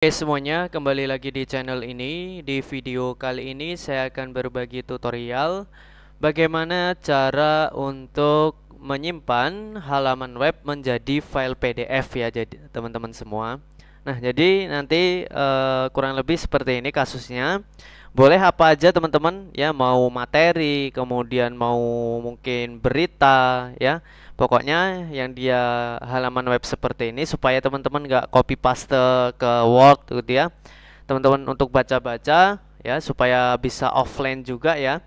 Oke okay, semuanya, kembali lagi di channel ini. Di video kali ini saya akan berbagi tutorial bagaimana cara untuk menyimpan halaman web menjadi file PDF ya jadi teman-teman semua. Nah, jadi nanti uh, kurang lebih seperti ini kasusnya. Boleh apa aja teman-teman ya, mau materi, kemudian mau mungkin berita ya. Pokoknya yang dia halaman web seperti ini supaya teman-teman nggak copy paste ke Word gitu ya. Teman-teman untuk baca-baca ya supaya bisa offline juga ya.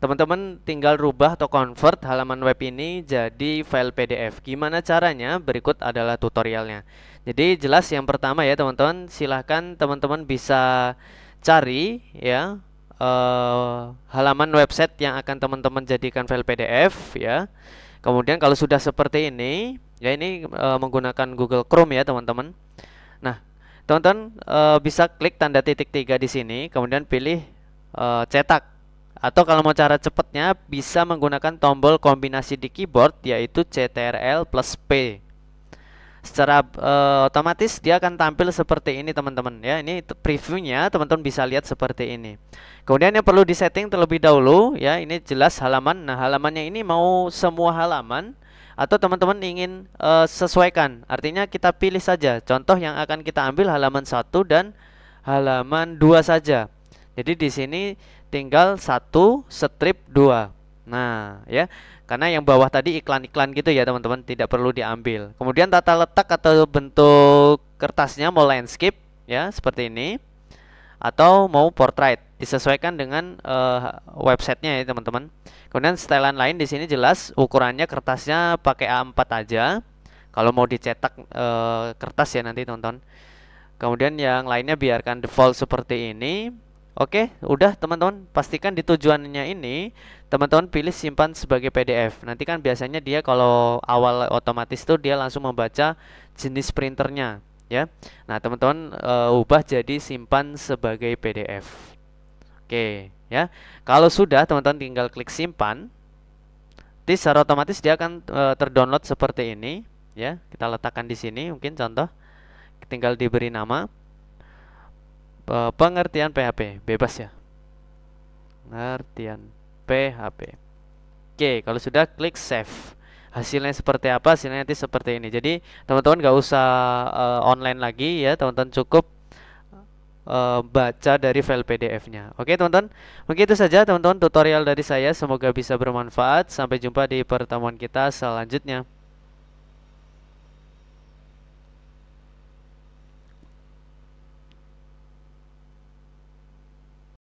Teman-teman tinggal rubah atau convert halaman web ini jadi file PDF. Gimana caranya? Berikut adalah tutorialnya. Jadi jelas yang pertama ya teman-teman, silahkan teman-teman bisa cari ya uh, halaman website yang akan teman-teman jadikan file PDF ya. Kemudian kalau sudah seperti ini, ya ini uh, menggunakan Google Chrome ya teman-teman. Nah, teman-teman uh, bisa klik tanda titik tiga di sini, kemudian pilih uh, cetak. Atau kalau mau cara cepatnya bisa menggunakan tombol kombinasi di keyboard yaitu CTRL plus P secara uh, otomatis dia akan tampil seperti ini teman-teman ya ini previewnya teman-teman bisa lihat seperti ini kemudian yang perlu disetting terlebih dahulu ya ini jelas halaman nah halamannya ini mau semua halaman atau teman-teman ingin uh, sesuaikan artinya kita pilih saja contoh yang akan kita ambil halaman satu dan halaman dua saja jadi di sini tinggal satu strip dua Nah, ya. Karena yang bawah tadi iklan-iklan gitu ya, teman-teman, tidak perlu diambil. Kemudian tata letak atau bentuk kertasnya mau landscape ya, seperti ini atau mau portrait disesuaikan dengan uh, websitenya ya teman-teman kemudian setelan lain di sini jelas ukurannya kertasnya pakai A4 aja kalau mau dicetak uh, kertas ya nanti tonton kemudian yang lainnya biarkan default seperti ini Oke, udah teman-teman pastikan di tujuannya ini teman-teman pilih simpan sebagai PDF. Nanti kan biasanya dia kalau awal otomatis tuh dia langsung membaca jenis printernya, ya. Nah, teman-teman e, ubah jadi simpan sebagai PDF. Oke, ya. Kalau sudah teman-teman tinggal klik simpan. Nanti secara otomatis dia akan e, terdownload seperti ini, ya. Kita letakkan di sini mungkin contoh. Tinggal diberi nama. Eh, pengertian PHP bebas ya pengertian PHP oke kalau sudah klik save hasilnya seperti apa hasilnya nanti seperti ini jadi teman-teman gak usah uh, online lagi ya teman-teman cukup eh, baca dari file PDF-nya. Oke, teman-teman. Mungkin itu saja teman-teman tutorial dari saya. Semoga bisa bermanfaat. Sampai jumpa di pertemuan kita selanjutnya.